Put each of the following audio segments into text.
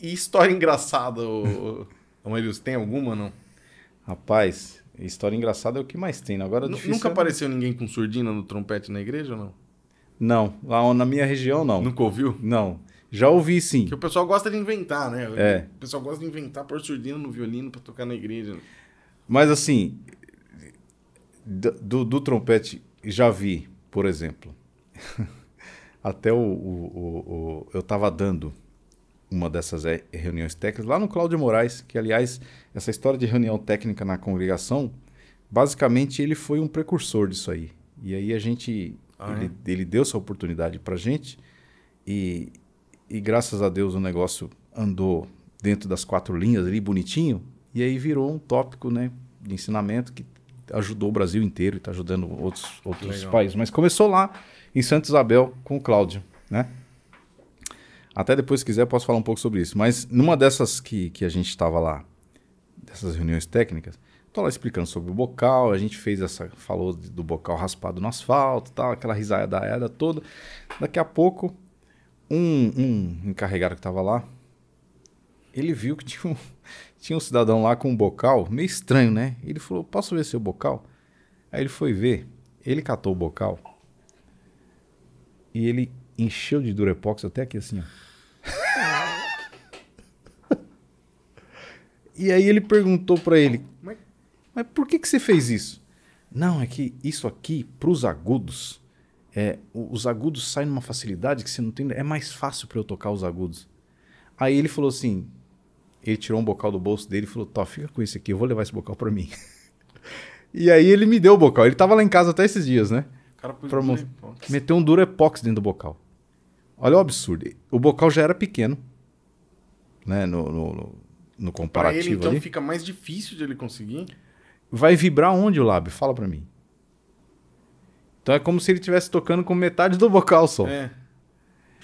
E história engraçada, ô, ô, tem alguma não? Rapaz, história engraçada é o que mais tem. Né? Agora é difícil, Nunca apareceu ninguém com surdina no trompete na igreja ou não? Não, lá na minha região não. Nunca ouviu? Não. Já ouvi sim. Que o pessoal gosta de inventar, né? É. O pessoal gosta de inventar pôr surdina no violino para tocar na igreja. Mas assim, do, do trompete já vi, por exemplo. Até o, o, o, o eu estava dando uma dessas é, reuniões técnicas lá no Cláudio Moraes, que aliás, essa história de reunião técnica na congregação, basicamente ele foi um precursor disso aí. E aí a gente ah, é? ele, é? ele, deu essa oportunidade para gente e, e graças a Deus o negócio andou dentro das quatro linhas ali bonitinho e aí virou um tópico, né, de ensinamento que ajudou o Brasil inteiro e está ajudando outros outros países. Mas começou lá em Santa Isabel com o Cláudio, né? Até depois, se quiser, posso falar um pouco sobre isso. Mas numa dessas que, que a gente estava lá, dessas reuniões técnicas, estou lá explicando sobre o bocal, a gente fez essa. falou do bocal raspado no asfalto, tal, aquela risada aérea toda. Daqui a pouco, um, um encarregado que estava lá, ele viu que tinha um, tinha um cidadão lá com um bocal, meio estranho, né? Ele falou: Posso ver seu bocal? Aí ele foi ver, ele catou o bocal e ele encheu de Durepox até aqui assim, ó. E aí ele perguntou para ele: mas, mas por que, que você fez isso? Não, é que isso aqui, para os agudos, é, os agudos saem numa facilidade que você não tem. É mais fácil para eu tocar os agudos. Aí ele falou assim: ele tirou um bocal do bolso dele e falou: Tó, fica com esse aqui, eu vou levar esse bocal para mim. e aí ele me deu o bocal. Ele tava lá em casa até esses dias, né? O cara meteu um duro epóxi dentro do bocal. Olha o absurdo. O bocal já era pequeno, né? no, no, no no comparativo pra ele, então ali. fica mais difícil de ele conseguir. Vai vibrar onde o lábio? Fala para mim. Então é como se ele estivesse tocando com metade do vocal só. É.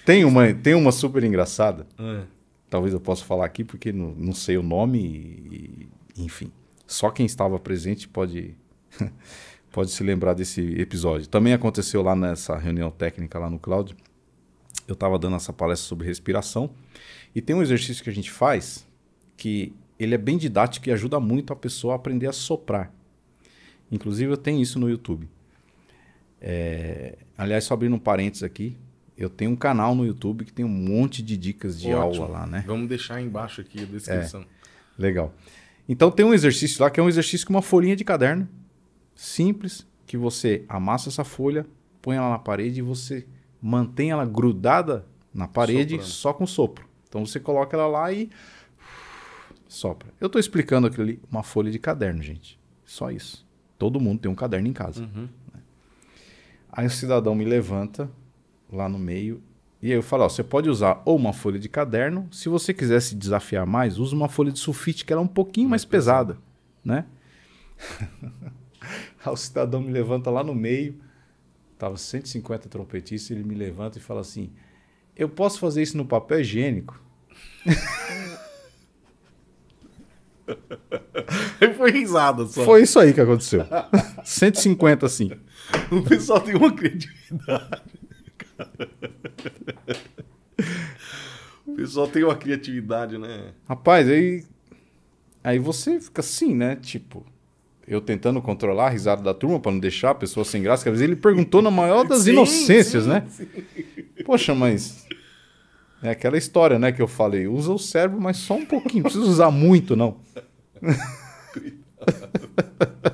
Tem uma, tem uma super engraçada. É. Talvez eu possa falar aqui porque não, não sei o nome e, e, enfim. Só quem estava presente pode pode se lembrar desse episódio. Também aconteceu lá nessa reunião técnica lá no Cláudio. Eu estava dando essa palestra sobre respiração e tem um exercício que a gente faz que ele é bem didático e ajuda muito a pessoa a aprender a soprar. Inclusive, eu tenho isso no YouTube. É... Aliás, só abrindo um parênteses aqui, eu tenho um canal no YouTube que tem um monte de dicas de Ótimo. aula lá, né? Vamos deixar embaixo aqui a descrição. É. Legal. Então, tem um exercício lá que é um exercício com uma folhinha de caderno, simples, que você amassa essa folha, põe ela na parede e você mantém ela grudada na parede Soprando. só com sopro. Então, você coloca ela lá e sopra. Eu estou explicando aquilo ali, uma folha de caderno, gente. Só isso. Todo mundo tem um caderno em casa. Uhum. Né? Aí o cidadão me levanta lá no meio e aí eu falo, ó, você pode usar ou uma folha de caderno, se você quiser se desafiar mais, usa uma folha de sulfite, que ela é um pouquinho mais pesada, né? aí o cidadão me levanta lá no meio, tava 150 trompetistas, ele me levanta e fala assim, eu posso fazer isso no papel higiênico? Foi risada só. Foi isso aí que aconteceu. 150, assim. O pessoal tem uma criatividade. Cara. O pessoal tem uma criatividade, né? Rapaz, aí. Aí você fica assim, né? Tipo, eu tentando controlar a risada da turma para não deixar a pessoa sem graça. Às vezes ele perguntou na maior das sim, inocências, sim, né? Sim. Poxa, mas é aquela história, né, que eu falei. Usa o cérebro, mas só um pouquinho. Não precisa usar muito, não. Cuidado.